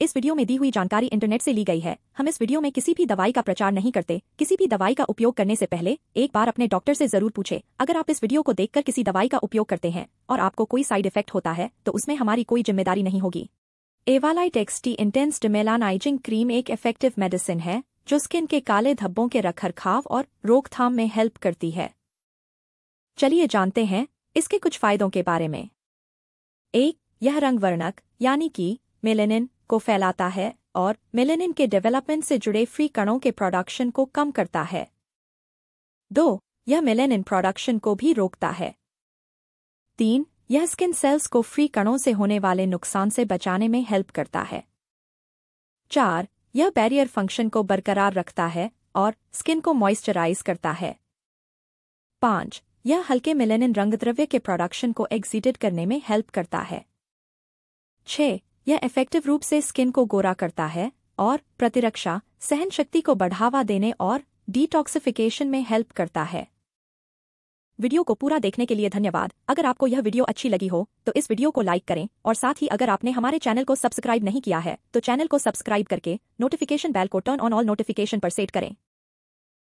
इस वीडियो में दी हुई जानकारी इंटरनेट से ली गई है हम इस वीडियो में किसी भी दवाई का प्रचार नहीं करते किसी भी दवाई का उपयोग करने से पहले एक बार अपने डॉक्टर से जरूर पूछे अगर आप इस वीडियो को देखकर किसी दवाई का उपयोग करते हैं और आपको कोई साइड इफेक्ट होता है तो उसमें हमारी कोई जिम्मेदारी नहीं होगी Evalite XT intense demelanising cream एक इफेक्टिव मेडिसिन है जो स्किन के काले धब्बों के रखरखाव और रोकथाम में हेल्प करती है चलिए जानते हैं इसके कुछ फायदों के बारे में एक यह रंग वर्णक यानी कि मेलेनिन को फैलाता है और मेलेनिन के डेवलपमेंट से जुड़े फ्री कणों के प्रोडक्शन को कम करता है दो यह मेलेनिन प्रोडक्शन को भी रोकता है तीन यह स्किन सेल्स को फ्री कणों से होने वाले नुकसान से बचाने में हेल्प करता है चार यह बैरियर फंक्शन को बरकरार रखता है और स्किन को मॉइस्चराइज करता है पांच यह हल्के मिलेनिन रंगद्रव्य के प्रोडक्शन को एग्जिटेड करने में हेल्प करता है छह यह इफेक्टिव रूप से स्किन को गोरा करता है और प्रतिरक्षा सहन शक्ति को बढ़ावा देने और डिटॉक्सिफिकेशन में हेल्प करता है वीडियो को पूरा देखने के लिए धन्यवाद अगर आपको यह वीडियो अच्छी लगी हो तो इस वीडियो को लाइक करें और साथ ही अगर आपने हमारे चैनल को सब्सक्राइब नहीं किया है तो चैनल को सब्सक्राइब करके नोटिफिकेशन बेल को टर्न ऑन ऑल नोटिफिकेशन पर सेट करें